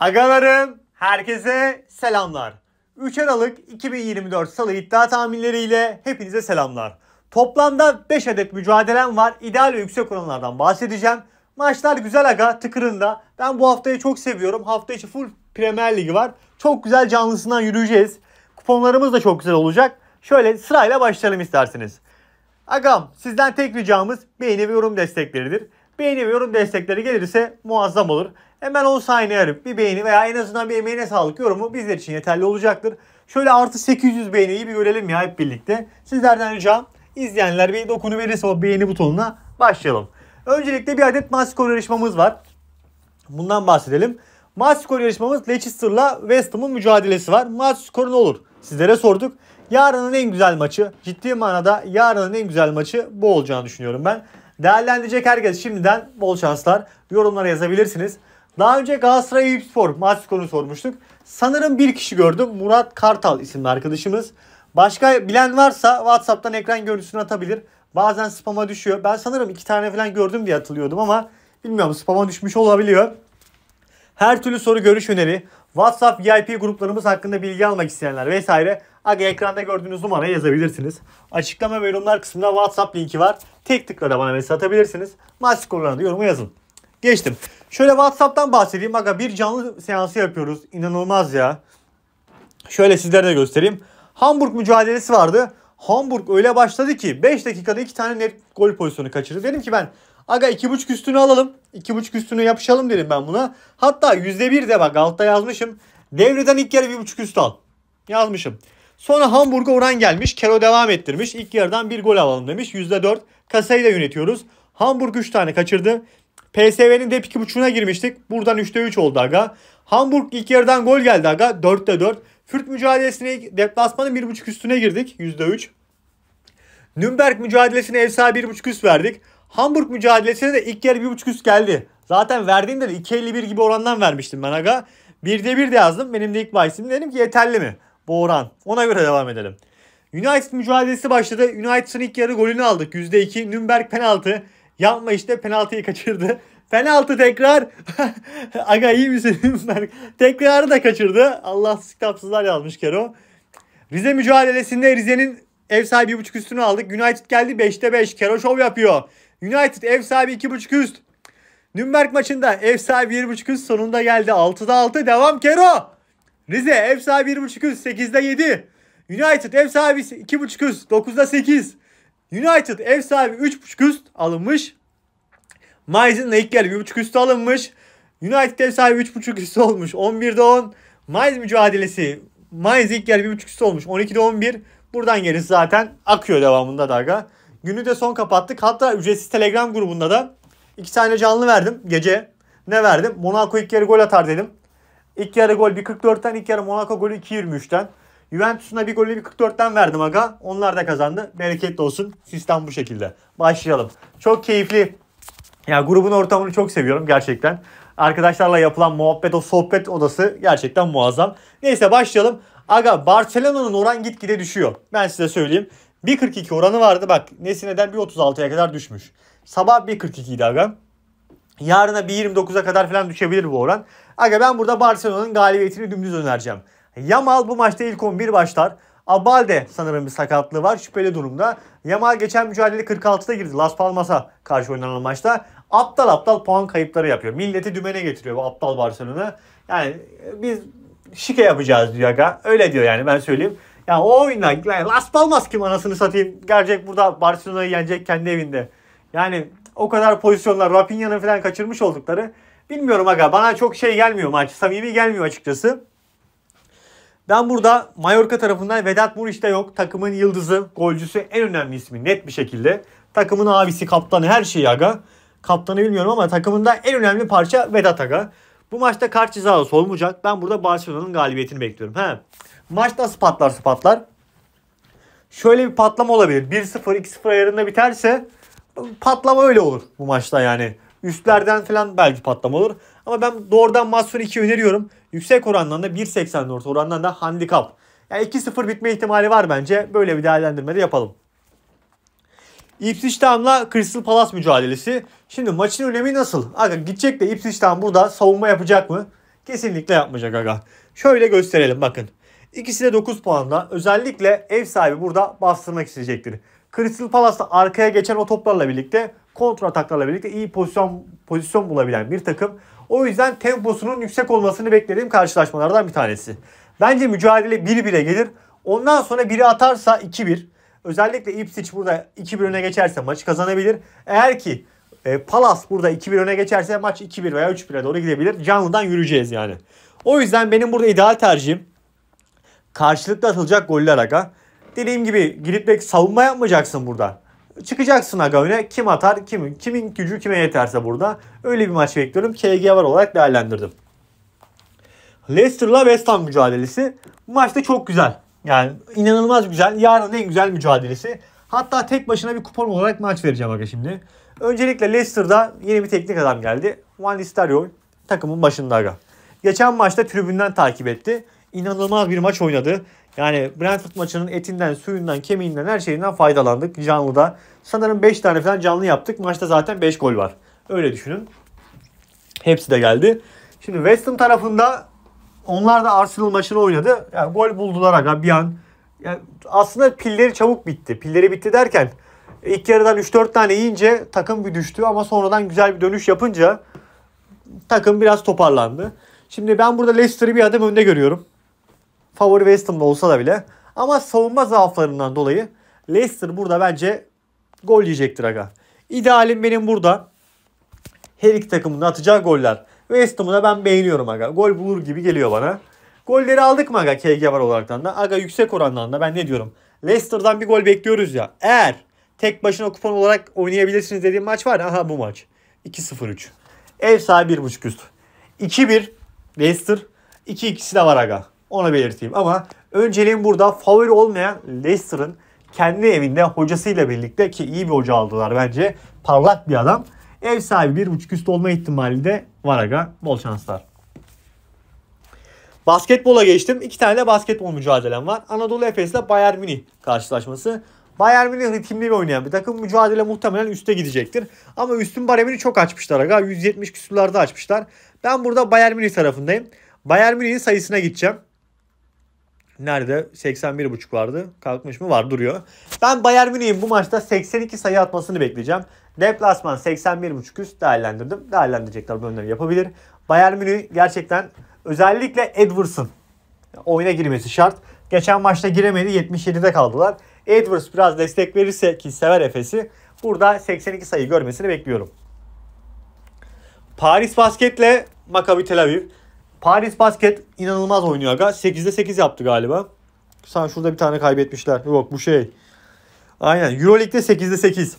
Agalarım, herkese selamlar. 3 Aralık 2024 Salı iddia tahminleriyle hepinize selamlar. Toplamda 5 adet mücadelem var. İdeal ve yüksek oranlardan bahsedeceğim. Maçlar güzel aga tıkırında. Ben bu haftayı çok seviyorum. Hafta içi full Premier Ligi var. Çok güzel canlısından yürüyeceğiz. Kuponlarımız da çok güzel olacak. Şöyle sırayla başlayalım isterseniz. Agam sizden tek ricamız beğeni ve yorum destekleridir. Beğeni ve yorum destekleri gelirse muazzam olur. Hemen 10 saniye arıp bir beğeni veya en azından bir emeğine sağlık yorumu bizler için yeterli olacaktır. Şöyle artı 800 beğeniyi bir görelim ya hep birlikte. Sizlerden ricam izleyenler bir dokunu verirse o beğeni butonuna başlayalım. Öncelikle bir adet maskor yarışmamız var. Bundan bahsedelim. Maç skoru yarışmamız Leicester'la West Ham'ın mücadelesi var. Maç skoru ne olur? Sizlere sorduk. Yarının en güzel maçı, ciddi manada yarının en güzel maçı bu olacağını düşünüyorum ben değerlendirecek herkes şimdiden bol şanslar. Yorumlara yazabilirsiniz. Daha önce Galatasaray Eyüpspor maç konu sormuştuk. Sanırım bir kişi gördüm. Murat Kartal isimli arkadaşımız. Başka bilen varsa WhatsApp'tan ekran görüntüsünü atabilir. Bazen spama düşüyor. Ben sanırım iki tane falan gördüm diye atılıyordum ama bilmiyorum spama düşmüş olabiliyor. Her türlü soru görüş öneri, WhatsApp VIP gruplarımız hakkında bilgi almak isteyenler vesaire aga ekranda gördüğünüz numaraya yazabilirsiniz. Açıklama ve yorumlar kısmında WhatsApp linki var. Tek tıkla da bana mesaj atabilirsiniz. Maç skorlarına da yorumu yazın. Geçtim. Şöyle WhatsApp'tan bahsedeyim. Aga bir canlı seansı yapıyoruz. İnanılmaz ya. Şöyle sizlere de göstereyim. Hamburg mücadelesi vardı. Hamburg öyle başladı ki 5 dakikada 2 tane net gol pozisyonu kaçırdı. Dedim ki ben aga 2.5 üstünü alalım. 2.5 üstünü yapışalım dedim ben buna. Hatta %1 de bak altta yazmışım. Devreden ilk yarı 1.5 üstü al. Yazmışım. Sonra Hamburg'a oran gelmiş. Kero devam ettirmiş. İlk yarıdan bir gol alalım demiş. %4. Kasayı da yönetiyoruz. Hamburg 3 tane kaçırdı. PSV'nin dep 2.5'una girmiştik. Buradan 3'te 3 oldu aga. Hamburg ilk yarıdan gol geldi aga. 4'te 4. Fürt mücadelesine deplasmanın 1.5 üstüne girdik. %3. Nürnberg mücadelesine ev sahibi 1.5 üst verdik. Hamburg mücadelesine de ilk yarı 1.5 üst geldi. Zaten verdiğimde de 2.51 gibi orandan vermiştim ben aga. 1'de 1 de yazdım. Benim de ilk bahisim. Dedim ki yeterli mi bu oran? Ona göre devam edelim. United mücadelesi başladı. United'ın ilk yarı golünü aldık. %2. Nürnberg penaltı. Yapma işte penaltıyı kaçırdı. Penaltı tekrar. Aga iyi misiniz? Tekrarı da kaçırdı. Allahsız kitapsızlar yazmış Kero. Rize mücadelesinde Rize'nin ev sahibi 1.5 üstünü aldık. United geldi 5'te 5. Kero şov yapıyor. United ev sahibi 2.5 üst. Nürnberg maçında ev sahibi 1.5 üst sonunda geldi. 6'da 6 devam Kero. Rize ev sahibi 1.5 üst 8'de 7. United ev sahibi 2.5 üst 9'da 8. United ev sahibi 3.5 üst alınmış. Mize'nin ilk yarı 1.5 üstü alınmış. United ev sahibi 3.5 üstü olmuş. 11'de 10. Mize mücadelesi. Mize ilk yarı 1.5 üstü olmuş. 12'de 11. Buradan gerisi zaten akıyor devamında Daga. Günü de son kapattık. Hatta ücretsiz Telegram grubunda da iki tane canlı verdim gece. Ne verdim? Monaco ilk yarı gol atar dedim. İlk yarı gol 1.44'ten, ilk yarı Monaco golü 2.23'ten. Juventus'una bir golü 1.44'ten verdim aga. Onlar da kazandı. Bereketli olsun. Sistem bu şekilde. Başlayalım. Çok keyifli ya yani grubun ortamını çok seviyorum gerçekten. Arkadaşlarla yapılan muhabbet, o sohbet odası gerçekten muazzam. Neyse başlayalım. Aga Barcelona'nın oran gitgide düşüyor. Ben size söyleyeyim. 1.42 oranı vardı bak. Nesine'den 1.36'ya kadar düşmüş. Sabah 1.42 idi aga. Yarına 1.29'a kadar falan düşebilir bu oran. Aga ben burada Barcelona'nın galibiyetini dümdüz önereceğim. Yamal bu maçta ilk 11 başlar. Abalde sanırım bir sakatlığı var. Şüpheli durumda. Yamal geçen mücadele 46'da girdi. Las Palmas'a karşı oynanan maçta. Aptal aptal puan kayıpları yapıyor. Milleti dümene getiriyor bu aptal Barcelona. Yani e, biz şike yapacağız diyor aga. Öyle diyor yani ben söyleyeyim. Ya yani o oyunla yani Las Palmas kim anasını satayım. Gerçek burada Barcelona'yı yenecek kendi evinde. Yani o kadar pozisyonlar Rapinha'nın falan kaçırmış oldukları. Bilmiyorum aga bana çok şey gelmiyor maç. Samimi gelmiyor açıkçası. Ben burada Mallorca tarafından Vedat Muriç de yok. Takımın yıldızı, golcüsü, en önemli ismi net bir şekilde. Takımın abisi, kaptanı her şeyi aga. Kaptanı bilmiyorum ama takımında en önemli parça Vedat aga. Bu maçta kart cezası olmayacak. Ben burada Barcelona'nın galibiyetini bekliyorum. He. Maç nasıl patlarsa patlar. Şöyle bir patlama olabilir. 1-0, 2-0 ayarında biterse patlama öyle olur bu maçta yani. Üstlerden falan belki patlama olur. Ama ben doğrudan Master 2 öneriyorum. Yüksek orandan da 1.84 orandan da handikap. Yani 2-0 bitme ihtimali var bence. Böyle bir değerlendirme de yapalım. Ipswich Town'la Crystal Palace mücadelesi. Şimdi maçın önemi nasıl? Aga gidecek de Ipswich Town burada savunma yapacak mı? Kesinlikle yapmayacak aga. Şöyle gösterelim bakın. İkisi de 9 puanla Özellikle ev sahibi burada bastırmak isteyecektir. Crystal Palace'da arkaya geçen o toplarla birlikte Kontrol ataklarla birlikte iyi pozisyon pozisyon bulabilen bir takım. O yüzden temposunun yüksek olmasını beklediğim karşılaşmalardan bir tanesi. Bence mücadele 1-1'e gelir. Ondan sonra biri atarsa 2-1. Özellikle Ipswich burada 2-1 öne geçerse maçı kazanabilir. Eğer ki e, Palas burada 2-1 öne geçerse maç 2-1 veya 3-1'e doğru gidebilir. Canlıdan yürüyeceğiz yani. O yüzden benim burada ideal tercihim karşılıklı atılacak goller aga. Dediğim gibi gidip bek savunma yapmayacaksın burada. Çıkacaksın aga öne. Kim atar? Kim, kimin gücü kime yeterse burada. Öyle bir maç bekliyorum. KG var olarak değerlendirdim. Leicester'la West Ham mücadelesi. Maçta çok güzel. Yani inanılmaz güzel. Yarın en güzel mücadelesi. Hatta tek başına bir kupon olarak maç vereceğim aga şimdi. Öncelikle Leicester'da yeni bir teknik adam geldi. Van Nistelrooy takımın başında aga. Geçen maçta tribünden takip etti inanılmaz bir maç oynadı. Yani Brentford maçının etinden, suyundan, kemiğinden, her şeyinden faydalandık canlıda. Sanırım 5 tane falan canlı yaptık. Maçta zaten 5 gol var. Öyle düşünün. Hepsi de geldi. Şimdi West Ham tarafında onlar da Arsenal maçını oynadı. Yani gol buldular aga bir an. Yani aslında pilleri çabuk bitti. Pilleri bitti derken ilk yarıdan 3-4 tane yiyince takım bir düştü ama sonradan güzel bir dönüş yapınca takım biraz toparlandı. Şimdi ben burada Leicester'ı bir adım önde görüyorum. Favori West Ham'da olsa da bile. Ama savunma zaaflarından dolayı Leicester burada bence gol yiyecektir aga. İdealim benim burada her iki takımın atacağı goller. West Ham'ı da ben beğeniyorum aga. Gol bulur gibi geliyor bana. Golleri aldık mı aga KG var olaraktan da? Aga yüksek orandan da ben ne diyorum? Leicester'dan bir gol bekliyoruz ya. Eğer tek başına kupon olarak oynayabilirsiniz dediğim maç var. Aha bu maç. 2-0-3. Ev sahibi 1.5 üst. 2-1 Leicester. 2-2'si de var aga. Onu belirteyim. Ama önceliğim burada favori olmayan Leicester'ın kendi evinde hocasıyla birlikte ki iyi bir hoca aldılar bence. Parlak bir adam. Ev sahibi bir buçuk üst olma ihtimali de var aga. Bol şanslar. Basketbola geçtim. İki tane de basketbol mücadelem var. Anadolu Efes ile Bayern Münih karşılaşması. Bayern Münih ritimli bir oynayan bir takım. Mücadele muhtemelen üste gidecektir. Ama üstün baremini çok açmışlar aga. 170 küsürlerde açmışlar. Ben burada Bayern Münih tarafındayım. Bayern Münih'in sayısına gideceğim nerede? 81.5 vardı. Kalkmış mı? Var duruyor. Ben Bayern Münih'in bu maçta 82 sayı atmasını bekleyeceğim. Deplasman 81.5 üst değerlendirdim. Değerlendirecekler bu önleri yapabilir. Bayern Münih gerçekten özellikle Edwards'ın oyuna girmesi şart. Geçen maçta giremedi 77'de kaldılar. Edwards biraz destek verirse ki sever Efes'i burada 82 sayı görmesini bekliyorum. Paris Basket'le Maccabi Tel Aviv. Paris Basket inanılmaz oynuyor aga. 8'de 8 yaptı galiba. Sen şurada bir tane kaybetmişler. Yok bu şey. Aynen. Euroleague'de 8'de 8.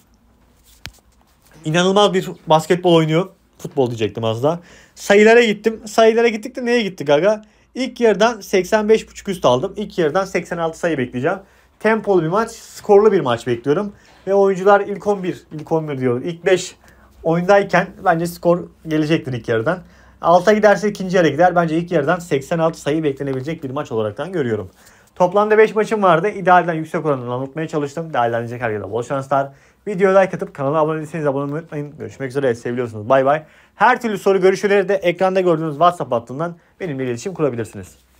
İnanılmaz bir basketbol oynuyor. Futbol diyecektim az daha. Sayılara gittim. Sayılara gittik de neye gittik aga? İlk yarıdan 85.5 üst aldım. İlk yarıdan 86 sayı bekleyeceğim. Tempolu bir maç, skorlu bir maç bekliyorum. Ve oyuncular ilk 11, ilk 11 diyor. İlk 5 oyundayken bence skor gelecektir ilk yarıdan. Alta giderse ikinci yere gider. Bence ilk yarıdan 86 sayı beklenebilecek bir maç olaraktan görüyorum. Toplamda 5 maçım vardı. İdealden yüksek oranını anlatmaya çalıştım. Değerlenecek her yerde bol şanslar. Videoya like atıp kanala abone değilseniz abone olmayı unutmayın. Görüşmek üzere. seviyorsunuz. Bay bay. Her türlü soru görüşleri de ekranda gördüğünüz WhatsApp hattından benimle iletişim kurabilirsiniz.